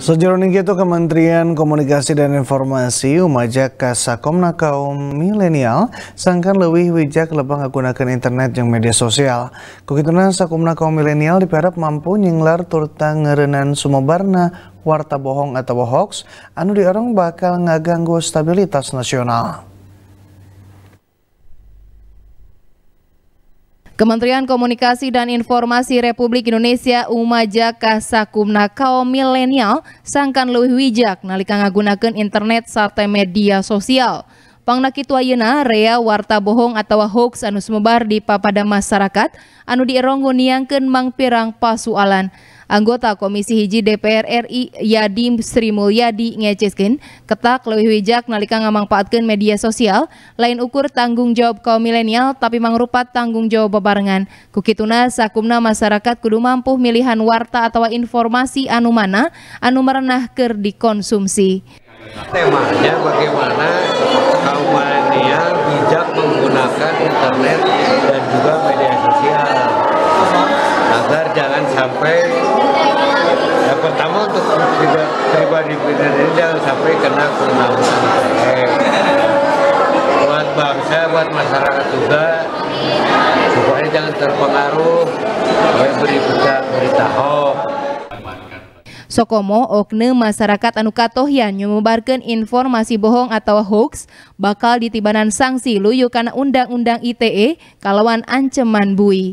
Sejeroning itu Kementerian Komunikasi dan Informasi umajak kasakomna kaum milenial sangkan lebih bijak lebah menggunakan internet dan media sosial. Kukituna sakumna kaum milenial diharap mampu nyinglar turta ngerenan sumobarna warta bohong atau hoax anu diorang bakal ngaganggu stabilitas nasional. Kementerian Komunikasi dan Informasi Republik Indonesia umaja kasakumna kaum milenial sangkan lebih wijak nalika ngagunakeun internet serta media sosial. Pangna kitu rea warta bohong atau hoax anu sumebar di papada masyarakat anu dieronggo niangkeun pasualan anggota Komisi Hiji DPR RI Yadi Sri Mulyadi Ngeceskin ketak lebih wijak nalika ngamang ngamangpaatkan media sosial lain ukur tanggung jawab kaum milenial tapi mangrupat tanggung jawab bebarengan kukituna sakumna masyarakat kudu mampu milihan warta atau informasi anu mana anu merenah ker dikonsumsi temanya bagaimana sampai ya pertama untuk pribadi pribadi ini jangan sampai kena keundangan eh, buat bangsa buat masyarakat juga supaya jangan terpengaruh oleh berita berita hoax Sokomo okne masyarakat anu katohyan nyemebarkan informasi bohong atau hoax bakal ditibanan sanksi luyu karena undang-undang ITE kalawan ancaman bui.